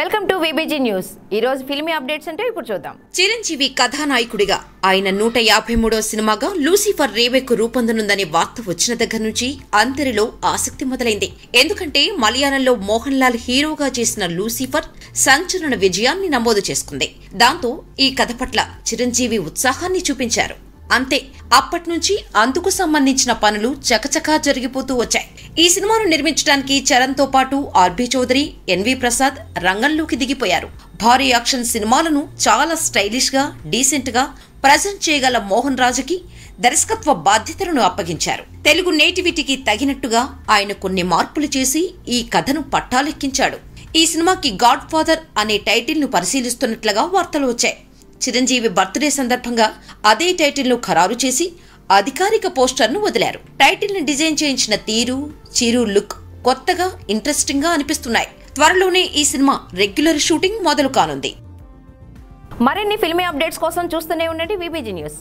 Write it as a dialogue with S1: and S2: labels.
S1: welcome to VBG news ఈ రోజు filmy updates అంటే ఇప్పుడు చూద్దాం చిరంజీవి కథానాయకుడిగా ఆయన నూట యాభై మూడో సినిమాగా లూసిఫర్ రేవేక్ రూపొందనుందనే వార్త వచ్చిన దగ్గర నుంచి అందరిలో ఆసక్తి మొదలైంది ఎందుకంటే మలయాళంలో మోహన్ లాల్ హీరోగా చేసిన లూసిఫర్ సంచలన విజయాన్ని నమోదు చేసుకుంది దాంతో ఈ కథ పట్ల చిరంజీవి ఉత్సాహాన్ని చూపించారు అంతే అప్పటి నుంచి అందుకు సంబంధించిన పనులు చకచకా జరిగిపోతూ వచ్చాయి ఈ సినిమాను నిర్మించడానికి చరణ్తో పాటు ఆర్బి చౌదరి ఎన్వి ప్రసాద్ రంగంలోకి దిగిపోయారు భారీ యాక్షన్ సినిమాలను చాలా స్టైలిష్గా డీసెంట్గా ప్రజెంట్ చేయగల మోహన్ రాజుకి దర్శకత్వ బాధ్యతలను అప్పగించారు తెలుగు నేటివిటీకి తగినట్టుగా ఆయన కొన్ని మార్పులు చేసి ఈ కథను పట్టాలెక్కించాడు ఈ సినిమాకి గాడ్ ఫాదర్ అనే టైటిల్ను పరిశీలిస్తున్నట్లుగా వార్తలు వచ్చాయి చిరంజీవి బర్త్డే సందర్భంగా అదే టైటిల్ను ఖరారు చేసి అధికారిక పోస్టర్ను వదిలారు టైటిల్ని డిజైన్ చేయించిన తీరు చిరు లుక్ కొత్తగా ఇంట్రెస్టింగ్గా అనిపిస్తున్నాయి త్వరలోనే ఈ సినిమా రెగ్యులర్ షూటింగ్ మొదలు కానుంది మరిన్ని ఫిల్మీ అప్డేట్స్ కోసం చూస్తూనే ఉండండి విబీజీ న్యూస్